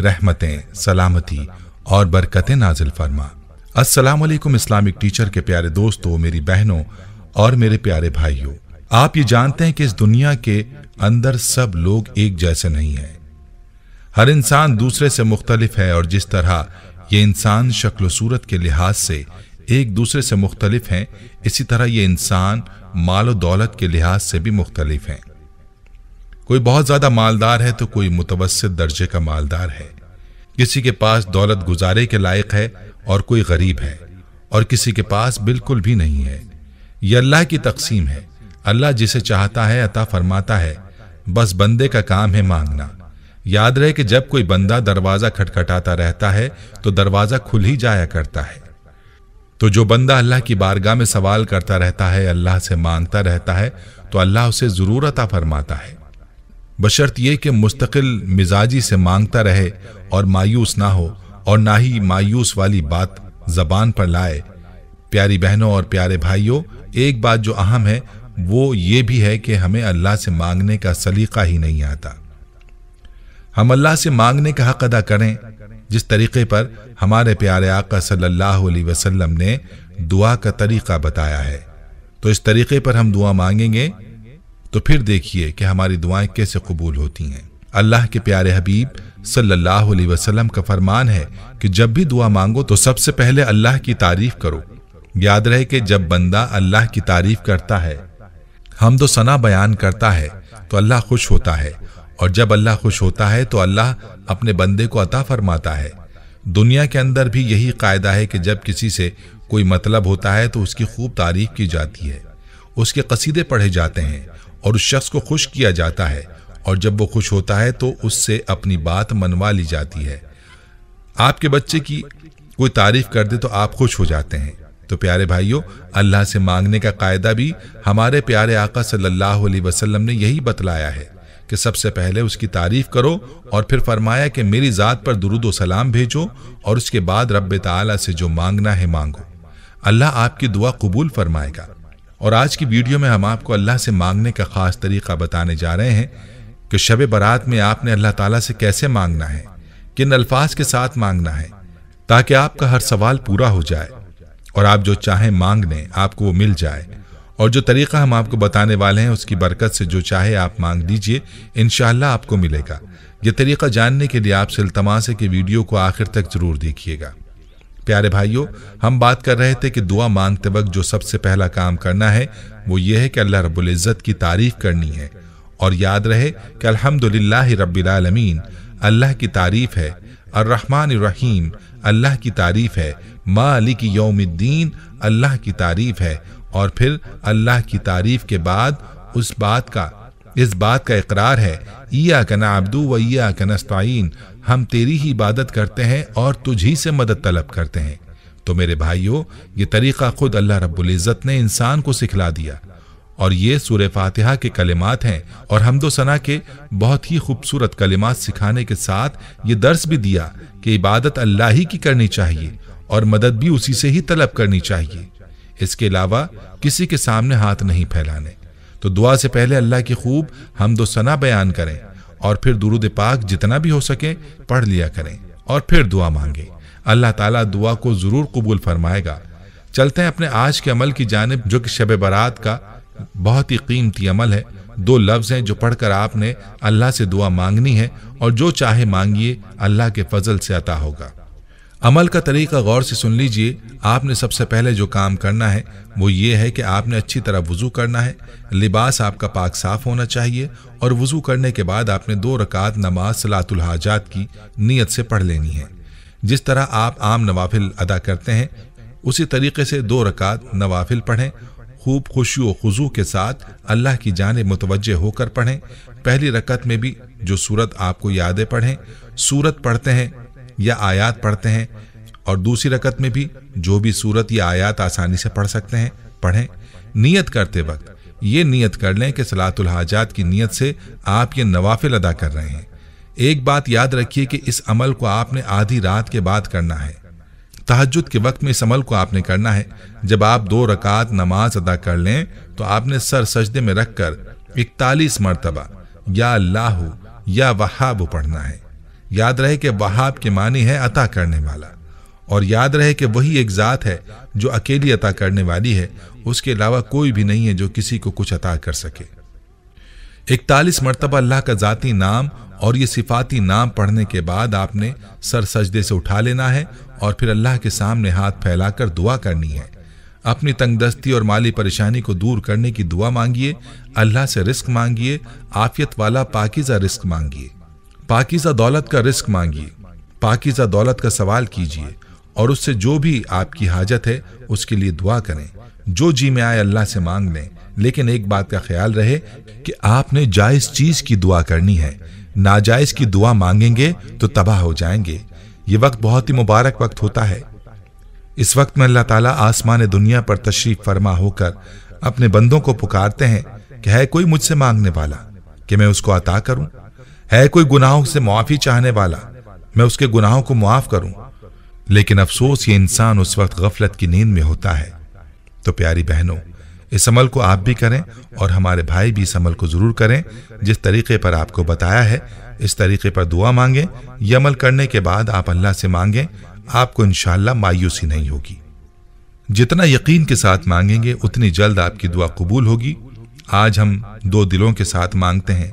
रहमतें सलामती और बरकतें नाजिल फरमा अस्सलाम वालेकुम इस्लामिक टीचर के प्यारे दोस्तों मेरी बहनों और मेरे प्यारे भाइयों आप ये जानते हैं कि इस दुनिया के अंदर सब लोग एक जैसे नहीं हैं हर इंसान दूसरे से मुख्तलिफ है और जिस तरह ये इंसान शक्ल सूरत के लिहाज से एक दूसरे से मुख्तलिफ हैं इसी तरह ये इंसान माल दौलत के लिहाज से भी मुख्तलिफ हैं कोई बहुत ज्यादा मालदार है तो कोई मुतवस दर्जे का मालदार है किसी के पास दौलत गुजारे के लायक है और कोई गरीब है और किसी के पास बिल्कुल भी नहीं है ये अल्लाह की तकसीम है अल्लाह जिसे चाहता है अता फरमाता है बस बंदे का काम है मांगना याद रहे कि जब कोई बंदा दरवाजा खटखटाता रहता है तो दरवाजा खुल ही जाया करता है तो जो बंदा अल्लाह की बारगाह में सवाल करता रहता है अल्लाह से मांगता रहता है तो अल्लाह उसे जरूर अता फरमाता है बशर्त यह कि मुस्तकिल मिजाजी से मांगता रहे और मायूस ना हो और ना ही मायूस वाली बात जबान पर लाए प्यारी बहनों और प्यारे भाइयों एक बात जो अहम है वो ये भी है कि हमें अल्लाह से मांगने का सलीका ही नहीं आता हम अल्लाह से मांगने का हक अदा करें जिस तरीके पर हमारे प्यारे आका सल्लल्लाहु अलैहि वसल्लम ने दुआ का तरीका बताया है तो इस तरीके पर हम दुआ मांगेंगे तो फिर देखिए कि हमारी दुआएं कैसे कबूल होती हैं अल्लाह के प्यारे हबीब सल्लल्लाहु अलैहि वसल्लम का फरमान है कि जब भी दुआ मांगो तो सबसे पहले अल्लाह की तारीफ करो याद रहे कि जब बंदा अल्लाह की तारीफ करता है हम तो सना बयान करता है तो अल्लाह खुश होता है और जब अल्लाह खुश होता है तो अल्लाह अपने बंदे को अता फरमाता है दुनिया के अंदर भी यही कायदा है कि जब किसी से कोई मतलब होता है तो उसकी खूब तारीफ की जाती है उसके कसीदे पढ़े जाते हैं और उस शख्स को खुश किया जाता है और जब वो खुश होता है तो उससे अपनी बात मनवा ली जाती है आपके बच्चे की कोई तारीफ कर दे तो आप खुश हो जाते हैं तो प्यारे भाइयों अल्लाह से मांगने का कायदा भी हमारे प्यारे आका सल्लल्लाहु अलैहि वसल्लम ने यही बतलाया है कि सबसे पहले उसकी तारीफ करो और फिर फरमाया कि मेरी ज़ात पर दुरुद सलाम भेजो और उसके बाद रब ताला से जो मांगना है मांगो अल्लाह आपकी दुआ कबूल फरमाएगा और आज की वीडियो में हम आपको अल्लाह से मांगने का ख़ास तरीका बताने जा रहे हैं कि शब बारात में आपने अल्लाह ताला से कैसे मांगना है किन अल्फाज के साथ मांगना है ताकि आपका हर सवाल पूरा हो जाए और आप जो चाहें मांग लें आपको वो मिल जाए और जो तरीका हम आपको बताने वाले हैं उसकी बरकत से जो चाहे आप मांग लीजिए इन आपको मिलेगा ये तरीका जानने के लिए आप सिलतमा से वीडियो को आखिर तक ज़रूर देखिएगा प्यारे भाइयों हम बात कर रहे थे कि दुआ मांगते वक्त जो सबसे पहला काम करना है वो ये है कि अल्लाह रब्बुल इज़्ज़त की तारीफ करनी है और याद रहे कि अल्हम्दुलिल्लाह रब्बिल आलमीन अल्लाह की तारीफ है अर्रहमान रहीम अल्लाह की तारीफ है मालिक यौमद्दीन अल्लाह की तारीफ है और फिर अल्लाह की तारीफ के बाद उस बात का इस बात का इकरार है या कना आब्दू व या नस्ताइन हम तेरी ही इबादत करते हैं और तुझी से मदद तलब करते हैं तो मेरे भाइयों ये तरीक़ा खुद अल्लाह इज़्ज़त ने इंसान को सिखला दिया और ये सूर फातिहा के कलिमात हैं और हमदो सना के बहुत ही खूबसूरत कलिमात सिखाने के साथ ये दर्स भी दिया कि इबादत अल्लाह ही की करनी चाहिए और मदद भी उसी से ही तलब करनी चाहिए इसके अलावा किसी के सामने हाथ नहीं फैलाने तो दुआ से पहले अल्लाह की खूब हमदो सना बयान करें और फिर दुरुद पाक जितना भी हो सके पढ़ लिया करें और फिर दुआ मांगे अल्लाह ताला दुआ को ज़रूर कबूल फरमाएगा चलते हैं अपने आज के अमल की जानब जो कि शब बारात का बहुत ही कीमती अमल है दो लफ्ज़ हैं जो पढ़कर आपने अल्लाह से दुआ मांगनी है और जो चाहे मांगिए अल्लाह के फजल से अता होगा अमल का तरीका गौर से सुन लीजिए आपने सबसे पहले जो काम करना है वो ये है कि आपने अच्छी तरह वज़ू करना है लिबास आपका पाक साफ होना चाहिए और वज़ू करने के बाद आपने दो रकात नमाज सलातुल हाजात की नीयत से पढ़ लेनी है जिस तरह आप आम नवाफिल अदा करते हैं उसी तरीके से दो रकात नवाफिल पढ़ें खूब खुशी व खुजू के साथ अल्लाह की जानब मुतवजह होकर पढ़ें पहली रकत में भी जो सूरत आपको याद है पढ़ें सूरत पढ़ते हैं या आयात पढ़ते हैं और दूसरी रकत में भी जो भी सूरत या आयात आसानी से पढ़ सकते हैं पढ़ें नियत करते वक्त ये नियत कर लें कि सलातुल हाजात की नियत से आप ये नवाफिल अदा कर रहे हैं एक बात याद रखिए कि इस अमल को आपने आधी रात के बाद करना है तहजद के वक्त में इस अमल को आपने करना है जब आप दो रकात नमाज अदा कर लें तो आपने सर सजदे में रख कर इकतालीस मरतबा या अल्लाह या वहाब पढ़ना है याद रहे कि वहाब के मानी है अता करने वाला और याद रहे कि वही एक ज़ात है जो अकेली अता करने वाली है उसके अलावा कोई भी नहीं है जो किसी को कुछ अता कर सके इकतालीस मरतबा अल्लाह का ज़ाती नाम और ये सिफाती नाम पढ़ने के बाद आपने सर सजदे से उठा लेना है और फिर अल्लाह के सामने हाथ फैलाकर दुआ करनी है अपनी तंगदस्ती और माली परेशानी को दूर करने की दुआ मांगिए अल्लाह से रिस्क मांगिए आफियत वाला पाकिज़ा रिस्क मांगिए पाकिजा दौलत का रिस्क मांगिए पाकिजा दौलत का सवाल कीजिए और उससे जो भी आपकी हाजत है उसके लिए दुआ करें जो जी में आए अल्लाह से मांग लें लेकिन एक बात का ख्याल रहे कि आपने जायज़ चीज़ की दुआ करनी है नाजायज़ की दुआ मांगेंगे तो तबाह हो जाएंगे ये वक्त बहुत ही मुबारक वक्त होता है इस वक्त में अल्लाह ताला आसमान दुनिया पर तशरीफ फरमा होकर अपने बंदों को पुकारते हैं कि है कोई मुझसे मांगने वाला कि मैं उसको अता करूं है कोई गुनाहों से मुआफी चाहने वाला मैं उसके गुनाहों को मुआफ करूं लेकिन अफसोस ये इंसान उस वक्त गफलत की नींद में होता है तो प्यारी बहनों इस अमल को आप भी करें और हमारे भाई भी इस अमल को ज़रूर करें जिस तरीके पर आपको बताया है इस तरीके पर दुआ मांगें यह अमल करने के बाद आप अल्लाह से मांगें आपको इनशाला मायूसी नहीं होगी जितना यकीन के साथ मांगेंगे उतनी जल्द आपकी दुआ कबूल होगी आज हम दो दिलों के साथ मांगते हैं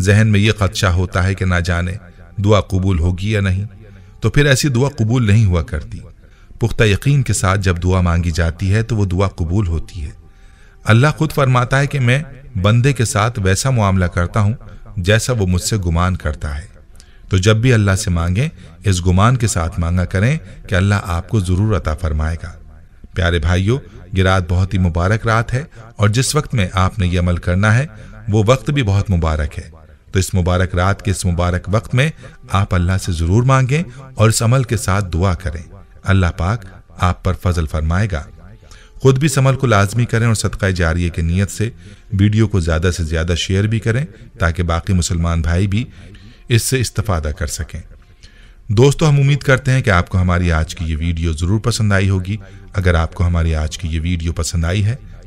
जहन में ये खदशा होता है कि ना जाने दुआ कबूल होगी या नहीं तो फिर ऐसी दुआ कबूल नहीं हुआ करती पुख्ता यकीन के साथ जब दुआ मांगी जाती है तो वो दुआ कबूल होती है अल्लाह खुद फरमाता है कि मैं बंदे के साथ वैसा मामला करता हूँ जैसा वो मुझसे गुमान करता है तो जब भी अल्लाह से मांगें इस गुमान के साथ मांगा करें कि अल्लाह आपको ज़रूर अता फरमाएगा प्यारे भाइयों ये रात बहुत ही मुबारक रात है और जिस वक्त में आपने ये अमल करना है वो वक्त भी बहुत मुबारक है तो इस मुबारक रात के इस मुबारक वक्त में आप अल्लाह से ज़रूर मांगें और इस अमल के साथ दुआ करें अल्लाह पाक आप पर फजल फरमाएगा खुद भी इस अमल को लाजमी करें और सदका जारी की नीयत से वीडियो को ज़्यादा से ज़्यादा शेयर भी करें ताकि बाकी मुसलमान भाई भी इससे इस्तफ़ादा कर सकें दोस्तों हम उम्मीद करते हैं कि आपको हमारी आज की ये वीडियो ज़रूर पसंद आई होगी अगर आपको हमारी आज की ये वीडियो पसंद आई है